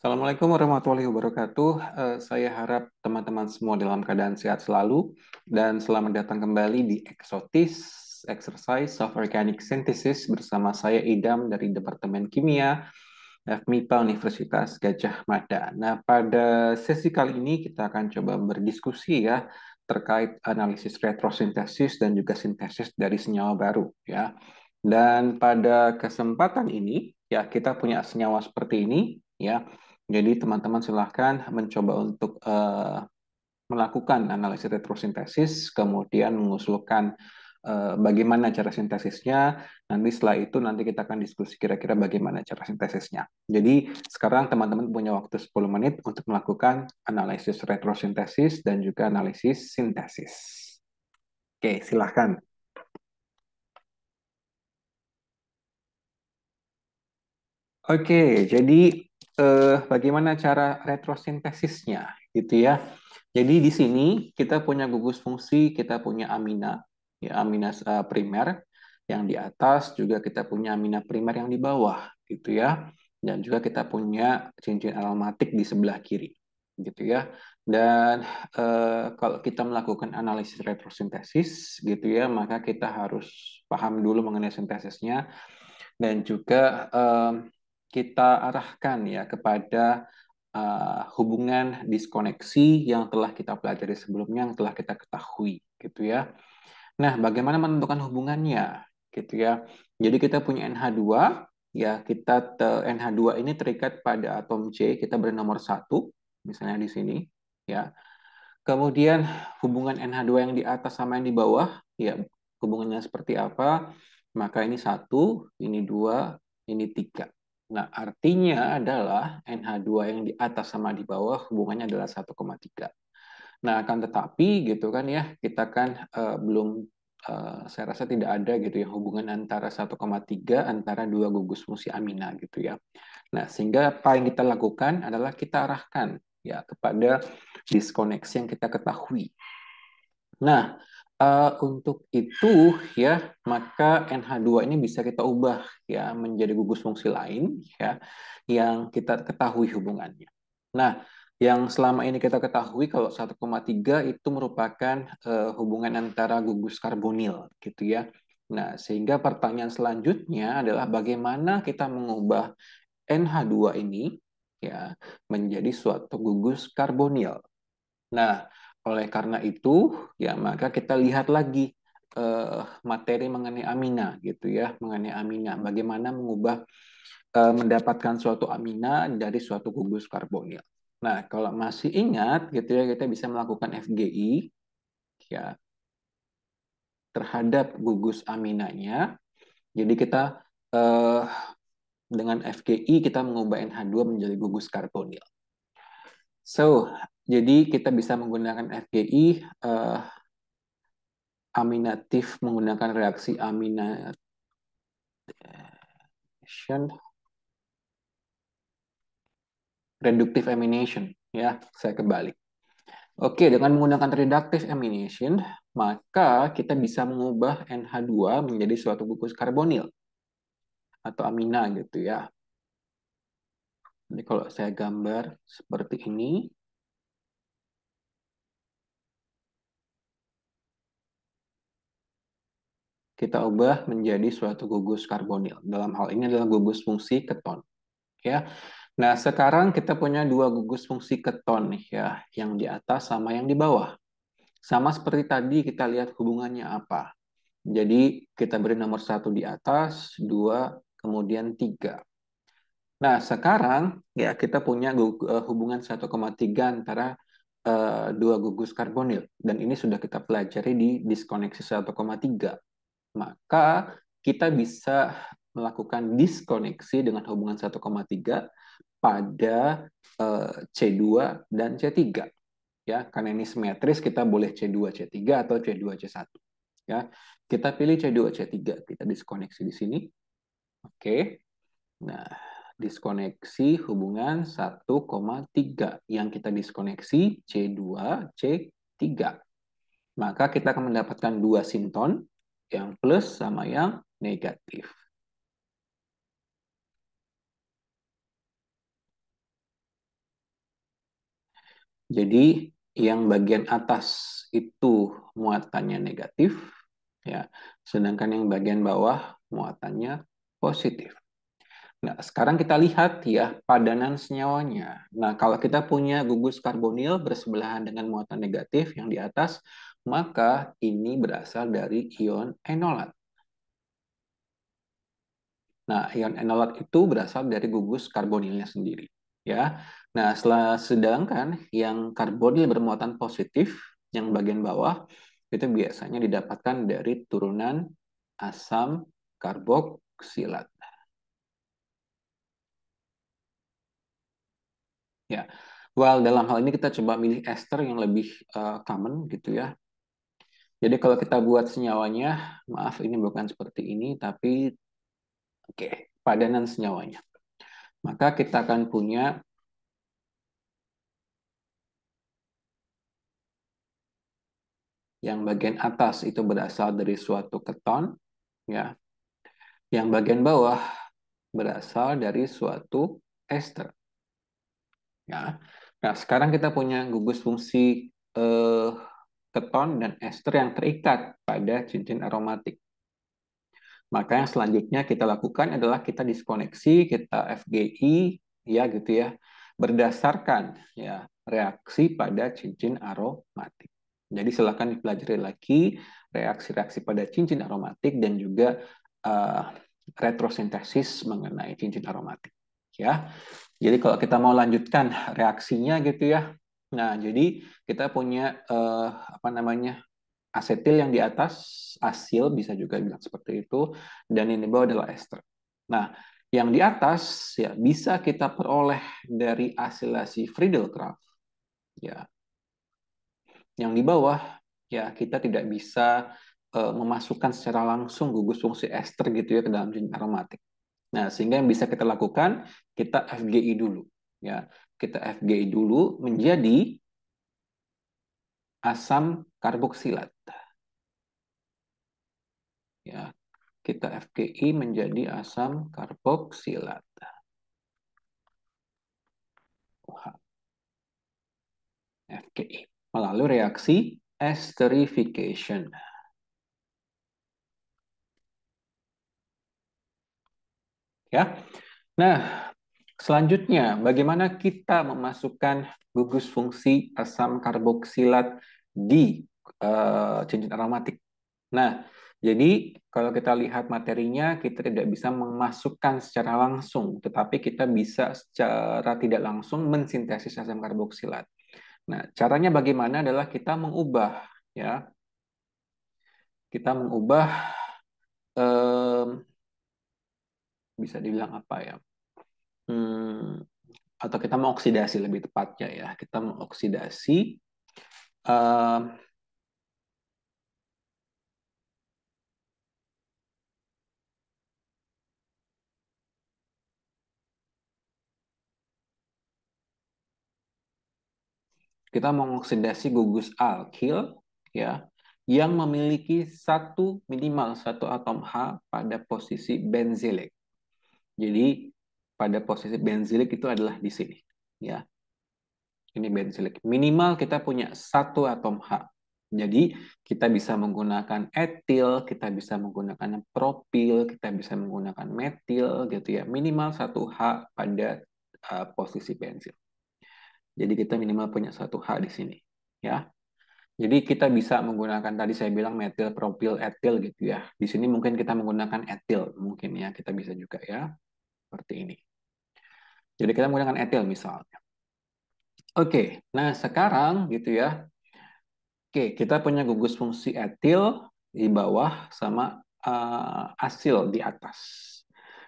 Assalamualaikum warahmatullahi wabarakatuh. Eh, saya harap teman-teman semua dalam keadaan sehat selalu dan selamat datang kembali di Exotis Exercise of Organic Synthesis bersama saya Idam dari Departemen Kimia FMIPA Universitas Gajah Mada. Nah, pada sesi kali ini kita akan coba berdiskusi ya terkait analisis retrosintesis dan juga sintesis dari senyawa baru ya. Dan pada kesempatan ini ya kita punya senyawa seperti ini ya jadi teman-teman silahkan mencoba untuk uh, melakukan analisis retrosintesis, kemudian mengusulkan uh, bagaimana cara sintesisnya. Nanti setelah itu nanti kita akan diskusi kira-kira bagaimana cara sintesisnya. Jadi sekarang teman-teman punya waktu 10 menit untuk melakukan analisis retrosintesis dan juga analisis sintesis. Oke, silahkan. Oke, jadi eh, bagaimana cara retrosintesisnya gitu ya. Jadi di sini kita punya gugus fungsi, kita punya amina, ya amina eh, primer yang di atas juga kita punya amina primer yang di bawah gitu ya. Dan juga kita punya cincin aromatik di sebelah kiri gitu ya. Dan eh, kalau kita melakukan analisis retrosintesis gitu ya, maka kita harus paham dulu mengenai sintesisnya dan juga eh, kita arahkan ya kepada uh, hubungan diskoneksi yang telah kita pelajari sebelumnya, yang telah kita ketahui, gitu ya. Nah, bagaimana menentukan hubungannya, gitu ya? Jadi kita punya NH2, ya kita NH2 ini terikat pada atom C, kita bernomor satu, misalnya di sini, ya. Kemudian hubungan NH2 yang di atas sama yang di bawah, ya hubungannya seperti apa? Maka ini satu, ini dua, ini tiga, Nah, artinya adalah NH2 yang di atas sama di bawah hubungannya adalah 1,3. Nah, akan tetapi gitu kan ya, kita kan uh, belum uh, saya rasa tidak ada gitu ya hubungan antara 1,3 antara dua gugus musi amina gitu ya. Nah, sehingga apa yang kita lakukan adalah kita arahkan ya kepada diskoneksi yang kita ketahui. Nah, Uh, untuk itu ya maka NH2 ini bisa kita ubah ya menjadi gugus fungsi lain ya yang kita ketahui hubungannya. Nah, yang selama ini kita ketahui kalau 1,3 itu merupakan uh, hubungan antara gugus karbonil gitu ya. Nah, sehingga pertanyaan selanjutnya adalah bagaimana kita mengubah NH2 ini ya menjadi suatu gugus karbonil. Nah, oleh karena itu, ya maka kita lihat lagi eh, materi mengenai amina gitu ya, mengenai amina, bagaimana mengubah eh, mendapatkan suatu amina dari suatu gugus karbonil. Nah, kalau masih ingat gitu ya kita bisa melakukan FGI ya terhadap gugus aminanya. Jadi kita eh, dengan FGI kita mengubah NH2 menjadi gugus karbonil. So, jadi kita bisa menggunakan FGI eh, aminatif menggunakan reaksi amination reductive amination ya saya kebalik. Oke, dengan menggunakan reductive amination, maka kita bisa mengubah NH2 menjadi suatu gugus karbonil atau amina gitu ya. Jadi kalau saya gambar seperti ini, kita ubah menjadi suatu gugus karbonil. Dalam hal ini adalah gugus fungsi keton. Ya. Nah, sekarang kita punya dua gugus fungsi keton ya, yang di atas sama yang di bawah. Sama seperti tadi kita lihat hubungannya apa. Jadi kita beri nomor satu di atas, dua, kemudian tiga. Nah, sekarang ya kita punya e, hubungan 1,3 antara e, dua gugus karbonil dan ini sudah kita pelajari di diskoneksi 1,3 maka kita bisa melakukan diskoneksi dengan hubungan 1,3 pada eh, C2 dan C3. Ya, karena ini simetris kita boleh C2 C3 atau C2 C1. Ya, kita pilih C2 C3, kita diskoneksi di sini. Oke. Nah, diskoneksi hubungan 1,3 yang kita diskoneksi C2 C3. Maka kita akan mendapatkan dua sinton yang plus sama yang negatif. Jadi yang bagian atas itu muatannya negatif, ya, sedangkan yang bagian bawah muatannya positif. Nah, sekarang kita lihat ya padanan senyawanya. Nah, kalau kita punya gugus karbonil bersebelahan dengan muatan negatif yang di atas, maka ini berasal dari ion enolat. Nah, ion enolat itu berasal dari gugus karbonilnya sendiri, ya. Nah, setelah sedangkan yang karbonil bermuatan positif yang bagian bawah itu biasanya didapatkan dari turunan asam karboksilat. Ya, well dalam hal ini kita coba milih ester yang lebih uh, common gitu ya. Jadi kalau kita buat senyawanya, maaf ini bukan seperti ini, tapi oke, okay, padanan senyawanya. Maka kita akan punya yang bagian atas itu berasal dari suatu keton, ya. Yang bagian bawah berasal dari suatu ester. Ya. Nah, sekarang kita punya gugus fungsi eh, keton, dan ester yang terikat pada cincin aromatik. Maka yang selanjutnya kita lakukan adalah kita diskoneksi, kita FGI, ya gitu ya, berdasarkan ya reaksi pada cincin aromatik. Jadi silakan dipelajari lagi reaksi-reaksi pada cincin aromatik dan juga uh, retrosintesis mengenai cincin aromatik. Ya, jadi kalau kita mau lanjutkan reaksinya gitu ya, Nah, jadi kita punya uh, apa namanya asetil yang di atas asil bisa juga bilang seperti itu dan ini bawah adalah ester. Nah, yang di atas ya bisa kita peroleh dari asilasi Friedel-Crafts. Ya. Yang di bawah ya kita tidak bisa uh, memasukkan secara langsung gugus fungsi ester gitu ya ke dalam jenis aromatik. Nah, sehingga yang bisa kita lakukan kita FGI dulu ya kita FGI dulu menjadi asam karboksilat. Ya, kita FGI menjadi asam karboksilat. FGI melalui reaksi esterification. Ya. Nah, Selanjutnya, bagaimana kita memasukkan gugus fungsi asam karboksilat di uh, cincin aromatik? Nah, jadi kalau kita lihat materinya, kita tidak bisa memasukkan secara langsung, tetapi kita bisa secara tidak langsung mensintesis asam karboksilat. Nah, caranya bagaimana adalah kita mengubah, ya, kita mengubah, um, bisa dibilang apa ya? hmm, atau kita mengoksidasi lebih tepatnya ya kita mengoksidasi uh, kita mengoksidasi gugus alkil ya yang memiliki satu minimal satu atom H pada posisi benzilik. Jadi pada posisi benzilik itu adalah di sini. ya Ini benzilik. Minimal kita punya satu atom H. Jadi kita bisa menggunakan etil, kita bisa menggunakan propil, kita bisa menggunakan metil, gitu ya. Minimal satu H pada uh, posisi benzil. Jadi kita minimal punya satu H di sini, ya. Jadi kita bisa menggunakan tadi saya bilang metil, propil, etil gitu ya. Di sini mungkin kita menggunakan etil mungkin ya, kita bisa juga ya. Seperti ini. Jadi kita menggunakan etil misalnya. Oke, nah sekarang gitu ya. Oke, kita punya gugus fungsi etil di bawah sama uh, asil di atas.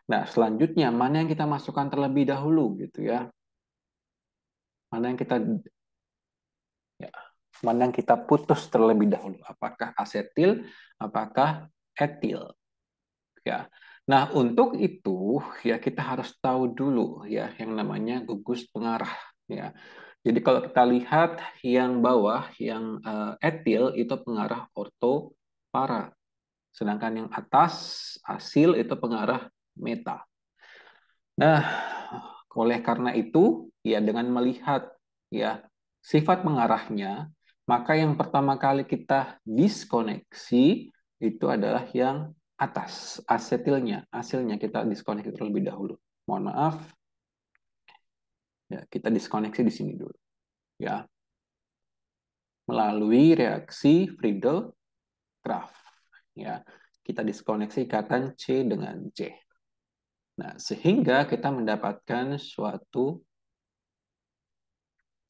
Nah, selanjutnya mana yang kita masukkan terlebih dahulu gitu ya? Mana yang kita ya, mana yang kita putus terlebih dahulu? Apakah asetil, apakah etil? Ya. Nah, untuk itu ya kita harus tahu dulu ya yang namanya gugus pengarah ya. Jadi kalau kita lihat yang bawah yang eh, etil itu pengarah orto para. Sedangkan yang atas asil itu pengarah meta. Nah, oleh karena itu ya dengan melihat ya sifat pengarahnya, maka yang pertama kali kita diskoneksi itu adalah yang atas asetilnya, hasilnya kita diskoneksi terlebih dahulu. Mohon maaf. Ya, kita diskoneksi di sini dulu. Ya. Melalui reaksi Friedel Craft ya. Kita diskoneksi ikatan C dengan C. Nah, sehingga kita mendapatkan suatu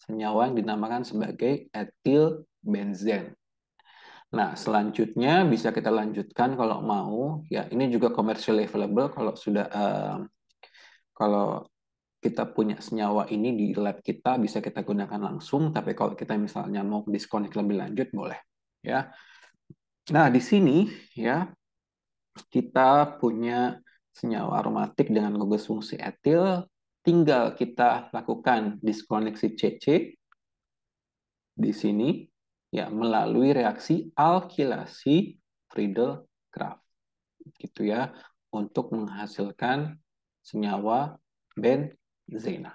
senyawa yang dinamakan sebagai etil benzen Nah, selanjutnya bisa kita lanjutkan kalau mau. Ya, ini juga commercial available kalau sudah uh, kalau kita punya senyawa ini di lab kita bisa kita gunakan langsung, tapi kalau kita misalnya mau disconnect lebih lanjut boleh, ya. Nah, di sini ya kita punya senyawa aromatik dengan gugus fungsi etil, tinggal kita lakukan diskoneksi CC di sini ya melalui reaksi alkilasi Friedel Crafts gitu ya untuk menghasilkan senyawa benzena.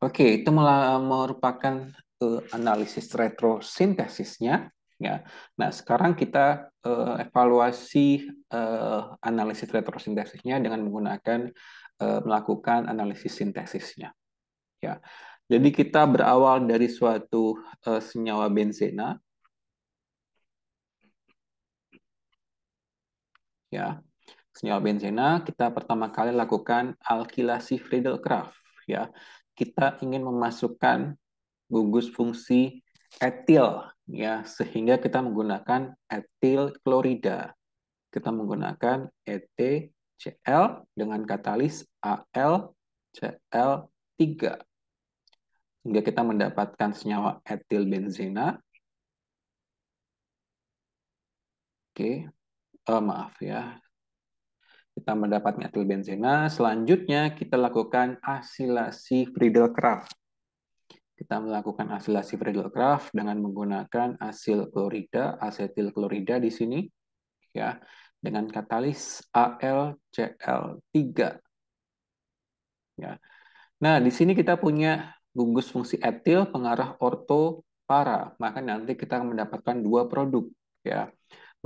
Oke, itu merupakan eh, analisis retrosintesisnya ya. Nah, sekarang kita eh, evaluasi uh, analisis retrosintesisnya dengan menggunakan melakukan analisis sintesisnya. Ya. Jadi kita berawal dari suatu uh, senyawa bensena, Ya. Senyawa bensena kita pertama kali lakukan alkilasi Friedel-Crafts ya. Kita ingin memasukkan gugus fungsi etil ya sehingga kita menggunakan etil klorida. Kita menggunakan ETCl dengan katalis AlCl3 hingga kita mendapatkan senyawa etil benzena. Oke, oh, maaf ya. Kita mendapatkan etil benzena. Selanjutnya kita lakukan asilasi Friedel-Crafts. Kita melakukan asilasi Friedel-Crafts dengan menggunakan asil klorida, asetil klorida di sini, ya, dengan katalis AlCl3. Ya. Nah, di sini kita punya gugus fungsi etil pengarah orto para, maka nanti kita mendapatkan dua produk ya.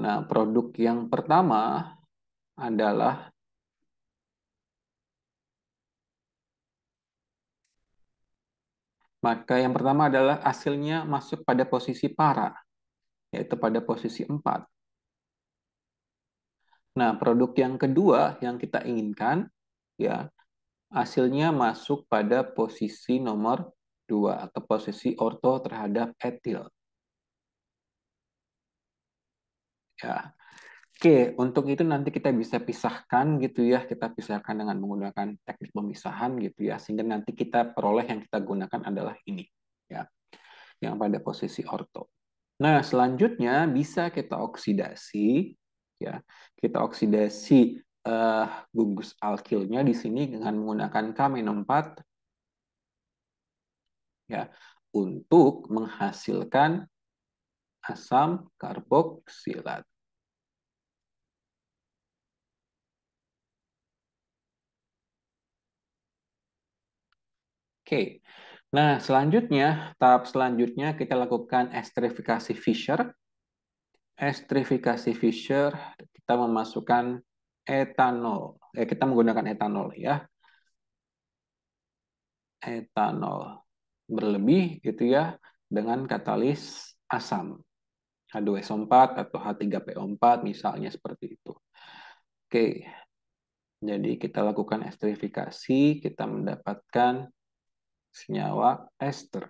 Nah, produk yang pertama adalah maka yang pertama adalah hasilnya masuk pada posisi para yaitu pada posisi 4. Nah, produk yang kedua yang kita inginkan ya hasilnya masuk pada posisi nomor 2 atau posisi orto terhadap etil. Ya. Oke, untuk itu nanti kita bisa pisahkan gitu ya, kita pisahkan dengan menggunakan teknik pemisahan gitu ya, sehingga nanti kita peroleh yang kita gunakan adalah ini ya, yang pada posisi orto. Nah, selanjutnya bisa kita oksidasi ya, kita oksidasi uh, eh, gugus alkilnya di sini dengan menggunakan K-4 ya untuk menghasilkan asam karboksilat. Oke. Nah, selanjutnya tahap selanjutnya kita lakukan esterifikasi Fischer. Esterifikasi Fischer kita memasukkan etanol. Eh, kita menggunakan etanol ya. Etanol berlebih gitu ya dengan katalis asam. H2SO4 atau H3PO4 misalnya seperti itu. Oke. Jadi kita lakukan esterifikasi, kita mendapatkan senyawa ester.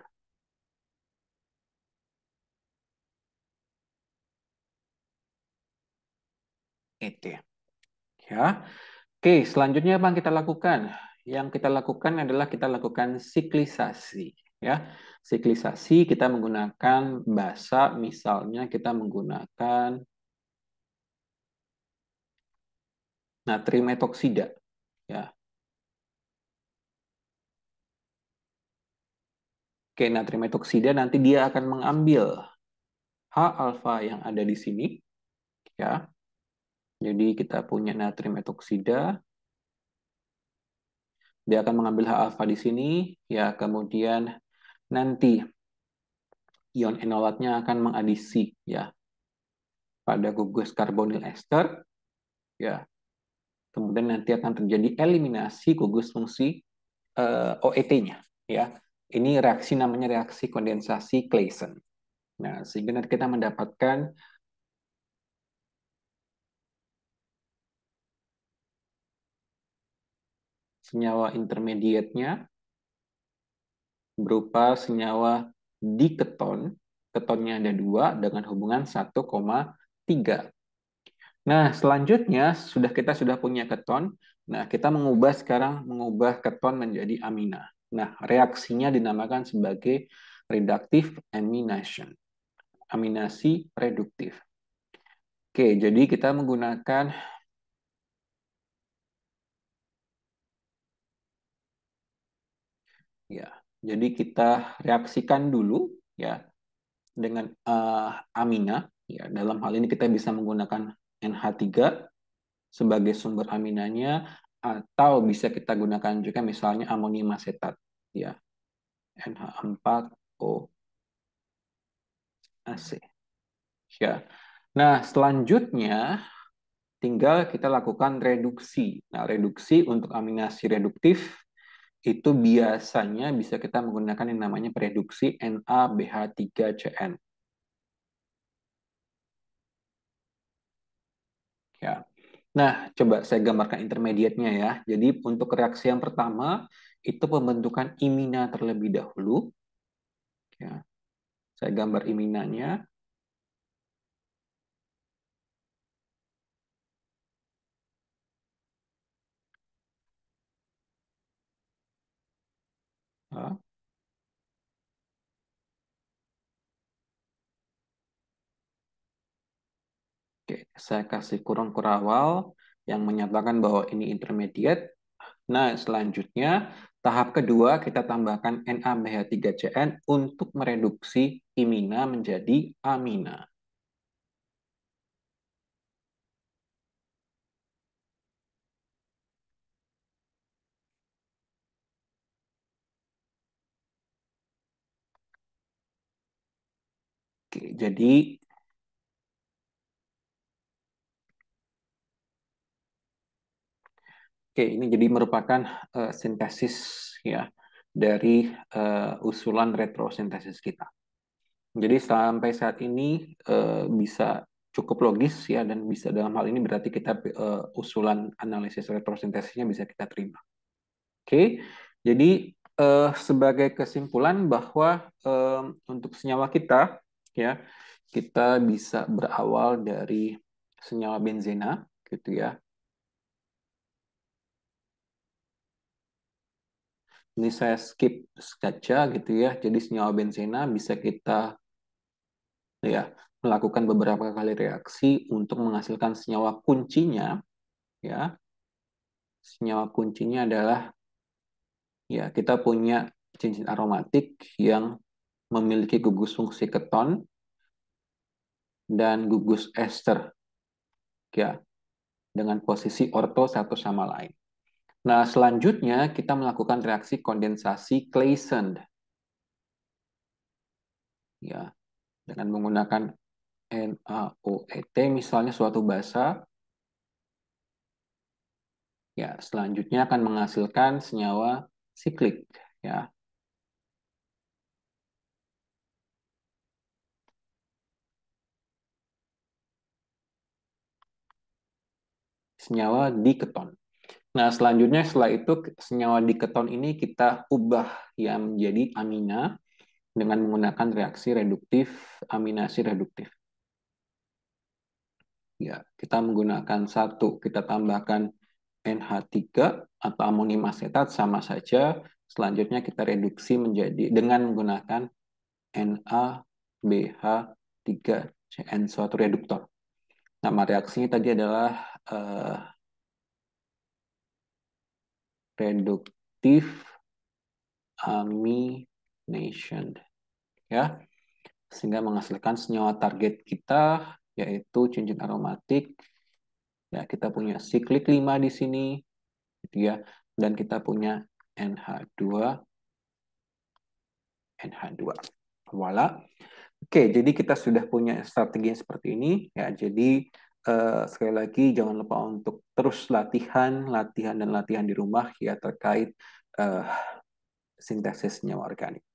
Itu ya. Ya. Oke, selanjutnya apa yang kita lakukan? Yang kita lakukan adalah kita lakukan siklisasi, ya. Siklisasi kita menggunakan bahasa misalnya kita menggunakan natrium etoksida, ya. Oke, natrium etoksida nanti dia akan mengambil H alfa yang ada di sini, ya. Jadi kita punya natrium etoksida. Dia akan mengambil H alfa di sini, ya kemudian nanti ion enolatnya akan mengadisi ya pada gugus karbonil ester ya. Kemudian nanti akan terjadi eliminasi gugus fungsi uh, eh, OET-nya ya. Ini reaksi namanya reaksi kondensasi Claisen. Nah, sehingga kita mendapatkan senyawa intermediate-nya berupa senyawa diketon. Ketonnya ada dua dengan hubungan 1,3. Nah, selanjutnya sudah kita sudah punya keton. Nah, kita mengubah sekarang mengubah keton menjadi amina. Nah, reaksinya dinamakan sebagai reductive amination. Aminasi reduktif. Oke, jadi kita menggunakan Jadi kita reaksikan dulu ya dengan uh, amina ya dalam hal ini kita bisa menggunakan NH3 sebagai sumber aminanya atau bisa kita gunakan juga misalnya amonium asetat ya NH4O AC. Ya. Nah, selanjutnya tinggal kita lakukan reduksi. Nah, reduksi untuk aminasi reduktif itu biasanya bisa kita menggunakan yang namanya reduksi NaBH3CN. Ya. Nah, coba saya gambarkan intermediate-nya ya. Jadi untuk reaksi yang pertama itu pembentukan imina terlebih dahulu. Ya. Saya gambar iminanya. Oke, saya kasih kurung kurawal yang menyatakan bahwa ini intermediate. Nah, selanjutnya tahap kedua kita tambahkan NaBH3Cn untuk mereduksi imina menjadi amina. Oke, jadi Oke, ini jadi merupakan uh, sintesis ya dari uh, usulan retrosintesis kita. Jadi sampai saat ini uh, bisa cukup logis ya dan bisa dalam hal ini berarti kita uh, usulan analisis retrosintesisnya bisa kita terima. Oke. Jadi uh, sebagai kesimpulan bahwa uh, untuk senyawa kita ya kita bisa berawal dari senyawa benzena gitu ya ini saya skip kaca gitu ya jadi senyawa benzena bisa kita ya melakukan beberapa kali reaksi untuk menghasilkan senyawa kuncinya ya senyawa kuncinya adalah ya kita punya cincin aromatik yang memiliki gugus fungsi keton dan gugus ester ya dengan posisi orto satu sama lain. Nah, selanjutnya kita melakukan reaksi kondensasi Claisen. Ya, dengan menggunakan NaOET misalnya suatu basa ya selanjutnya akan menghasilkan senyawa siklik ya senyawa diketon. Nah, selanjutnya setelah itu senyawa diketon ini kita ubah yang menjadi amina dengan menggunakan reaksi reduktif aminasi reduktif. Ya, kita menggunakan satu, kita tambahkan NH3 atau amonium asetat sama saja. Selanjutnya kita reduksi menjadi dengan menggunakan NaBH3 CN suatu reduktor. Nama reaksinya tadi adalah uh, eh, reduktif amination ya sehingga menghasilkan senyawa target kita yaitu cincin aromatik ya kita punya siklik 5 di sini gitu ya dan kita punya NH2 NH2 Walau, Oke, jadi kita sudah punya strategi seperti ini ya. Jadi Uh, sekali lagi jangan lupa untuk terus latihan, latihan dan latihan di rumah ya terkait uh, eh, sintesis senyawa organik.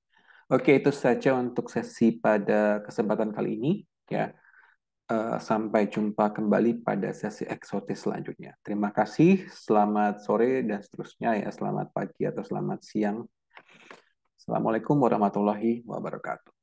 Oke, itu saja untuk sesi pada kesempatan kali ini ya. Uh, sampai jumpa kembali pada sesi eksotis selanjutnya. Terima kasih, selamat sore dan seterusnya ya, selamat pagi atau selamat siang. Assalamualaikum warahmatullahi wabarakatuh.